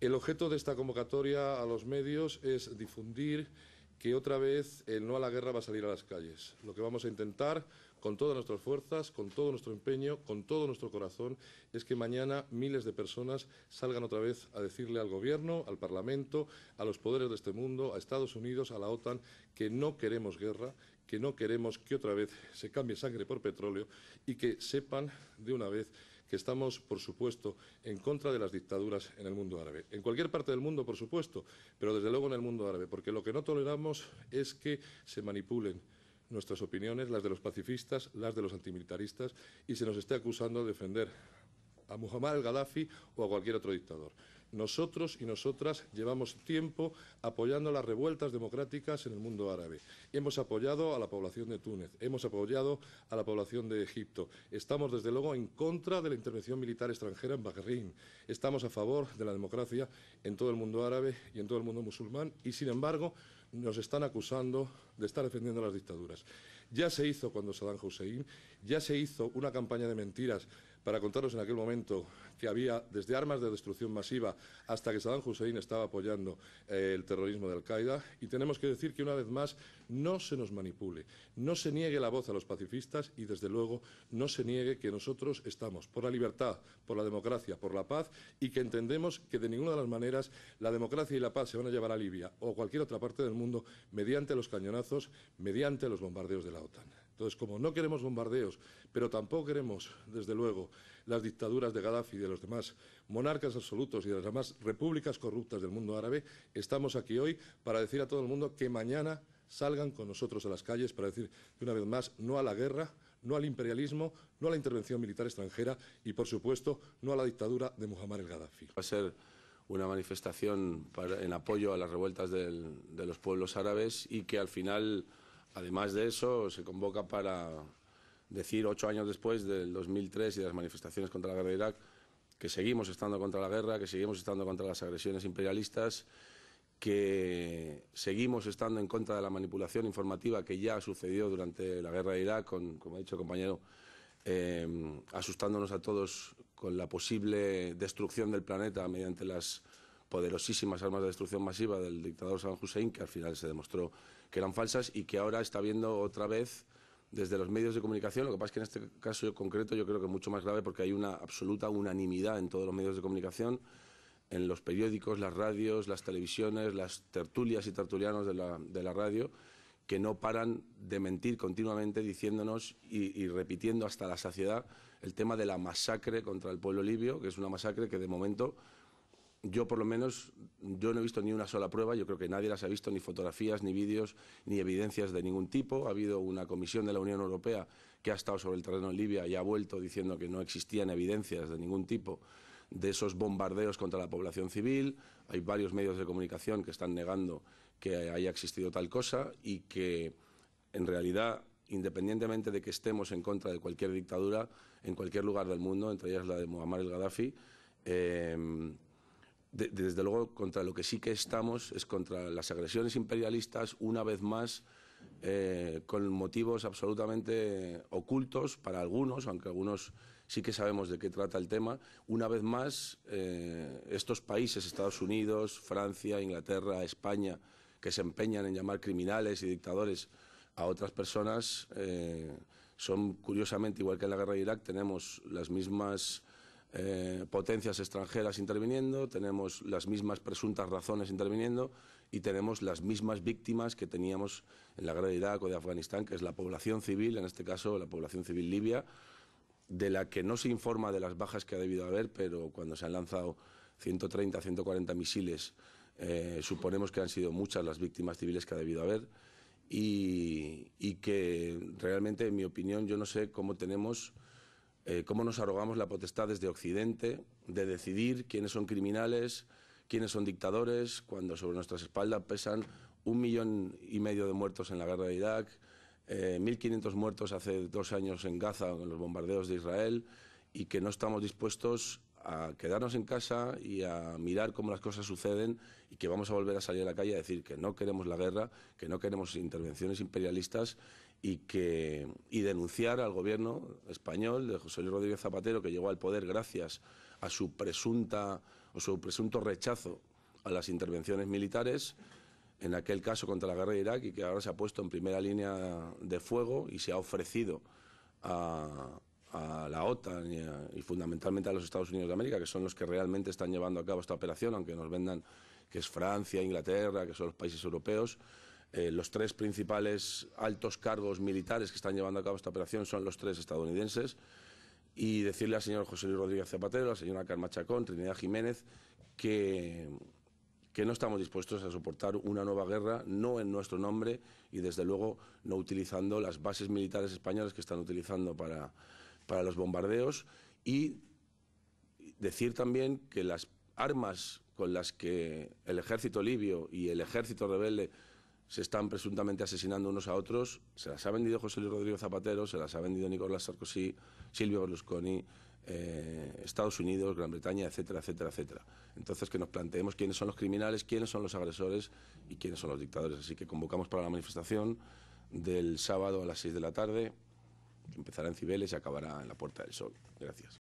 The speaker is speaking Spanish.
El objeto de esta convocatoria a los medios es difundir que otra vez el no a la guerra va a salir a las calles. Lo que vamos a intentar con todas nuestras fuerzas, con todo nuestro empeño, con todo nuestro corazón, es que mañana miles de personas salgan otra vez a decirle al Gobierno, al Parlamento, a los poderes de este mundo, a Estados Unidos, a la OTAN, que no queremos guerra, que no queremos que otra vez se cambie sangre por petróleo y que sepan de una vez estamos, por supuesto, en contra de las dictaduras en el mundo árabe. En cualquier parte del mundo, por supuesto, pero desde luego en el mundo árabe, porque lo que no toleramos es que se manipulen nuestras opiniones, las de los pacifistas, las de los antimilitaristas, y se nos esté acusando de defender a Muhammad al-Gaddafi o a cualquier otro dictador. Nosotros y nosotras llevamos tiempo apoyando las revueltas democráticas en el mundo árabe. Hemos apoyado a la población de Túnez, hemos apoyado a la población de Egipto. Estamos, desde luego, en contra de la intervención militar extranjera en Bahrein. Estamos a favor de la democracia en todo el mundo árabe y en todo el mundo musulmán y, sin embargo, nos están acusando de estar defendiendo las dictaduras. Ya se hizo cuando Saddam Hussein, ya se hizo una campaña de mentiras para contaros en aquel momento que había desde armas de destrucción masiva hasta que Saddam Hussein estaba apoyando eh, el terrorismo de Al-Qaeda. Y tenemos que decir que una vez más no se nos manipule, no se niegue la voz a los pacifistas y desde luego no se niegue que nosotros estamos por la libertad, por la democracia, por la paz y que entendemos que de ninguna de las maneras la democracia y la paz se van a llevar a Libia o a cualquier otra parte del mundo mediante los cañonazos, mediante los bombardeos de la OTAN. Entonces, como no queremos bombardeos, pero tampoco queremos, desde luego, las dictaduras de Gaddafi y de los demás monarcas absolutos y de las demás repúblicas corruptas del mundo árabe, estamos aquí hoy para decir a todo el mundo que mañana salgan con nosotros a las calles para decir, una vez más, no a la guerra, no al imperialismo, no a la intervención militar extranjera y, por supuesto, no a la dictadura de Muhammad el Gaddafi. Va a ser una manifestación en apoyo a las revueltas de los pueblos árabes y que al final Además de eso, se convoca para decir ocho años después del 2003 y de las manifestaciones contra la guerra de Irak que seguimos estando contra la guerra, que seguimos estando contra las agresiones imperialistas, que seguimos estando en contra de la manipulación informativa que ya sucedió durante la guerra de Irak, con, como ha dicho el compañero, eh, asustándonos a todos con la posible destrucción del planeta mediante las poderosísimas armas de destrucción masiva del dictador Saddam Hussein, que al final se demostró que eran falsas y que ahora está viendo otra vez desde los medios de comunicación, lo que pasa es que en este caso concreto yo creo que es mucho más grave porque hay una absoluta unanimidad en todos los medios de comunicación, en los periódicos, las radios, las televisiones, las tertulias y tertulianos de la, radio, que no paran de mentir continuamente diciéndonos y, y, repitiendo hasta la saciedad el tema de la masacre contra el pueblo libio, que es una masacre que de momento yo por lo menos, yo no he visto ni una sola prueba, yo creo que nadie las ha visto, ni fotografías, ni vídeos, ni evidencias de ningún tipo. Ha habido una comisión de la Unión Europea que ha estado sobre el terreno en Libia y ha vuelto diciendo que no existían evidencias de ningún tipo de esos bombardeos contra la población civil. Hay varios medios de comunicación que están negando que haya existido tal cosa y que, en realidad, independientemente de que estemos en contra de cualquier dictadura, en cualquier lugar del mundo, entre ellas la de Muammar el Gaddafi, eh, desde luego, contra lo que sí que estamos es contra las agresiones imperialistas, una vez más, eh, con motivos absolutamente ocultos para algunos, aunque algunos sí que sabemos de qué trata el tema. Una vez más, eh, estos países, Estados Unidos, Francia, Inglaterra, España, que se empeñan en llamar criminales y dictadores a otras personas, eh, son curiosamente, igual que en la guerra de Irak, tenemos las mismas eh, potencias extranjeras interviniendo, tenemos las mismas presuntas razones interviniendo y tenemos las mismas víctimas que teníamos en la guerra de Irak o de Afganistán, que es la población civil, en este caso la población civil libia, de la que no se informa de las bajas que ha debido haber, pero cuando se han lanzado 130, 140 misiles, eh, suponemos que han sido muchas las víctimas civiles que ha debido haber. y que realmente, en mi opinión, yo no sé cómo tenemos eh, cómo nos arrogamos la potestad desde Occidente de decidir quiénes son criminales, quiénes son dictadores, cuando sobre nuestras espaldas pesan un millón y medio de muertos en la guerra de Irak, 1.500 eh, muertos hace dos años en Gaza con los bombardeos de Israel y que no estamos dispuestos a, quedarnos en casa y a mirar cómo las cosas suceden y que vamos a volver a salir a la calle a decir que no queremos la guerra, que no queremos intervenciones imperialistas y, que, y denunciar al gobierno español de José Luis Rodríguez Zapatero, que llegó al poder gracias a su, presunta, o su presunto rechazo a las intervenciones militares en aquel caso contra la guerra de Irak y que ahora se ha puesto en primera línea de fuego y se ha ofrecido a, a la OTAN y, fundamentalmente a los Estados Unidos de América, que son los que realmente están llevando a cabo esta operación, aunque nos vendan que es Francia, Inglaterra, que son los países europeos. Eh, los tres principales altos cargos militares que están llevando a cabo esta operación son los tres estadounidenses. Y decirle al señor José Luis Rodríguez Zapatero, a la señora Carma Chacón, Trinidad Jiménez, que que no estamos dispuestos a soportar una nueva guerra, no en nuestro nombre y desde luego no utilizando las bases militares españolas que están utilizando para para los bombardeos y decir también que las armas con las que el ejército libio y el ejército rebelde se están presuntamente asesinando unos a otros, se las ha vendido José Luis Rodríguez Zapatero, se las ha vendido Nicolás Sarkozy, Silvio Berlusconi, eh, Estados Unidos, Gran Bretaña, etcétera, etcétera, etcétera. Entonces que nos planteemos quiénes son los criminales, quiénes son los agresores y quiénes son los dictadores. Así que convocamos para la manifestación del sábado a las seis de la tarde empezará en Cibeles y acabará en la Puerta del Sol. Gracias.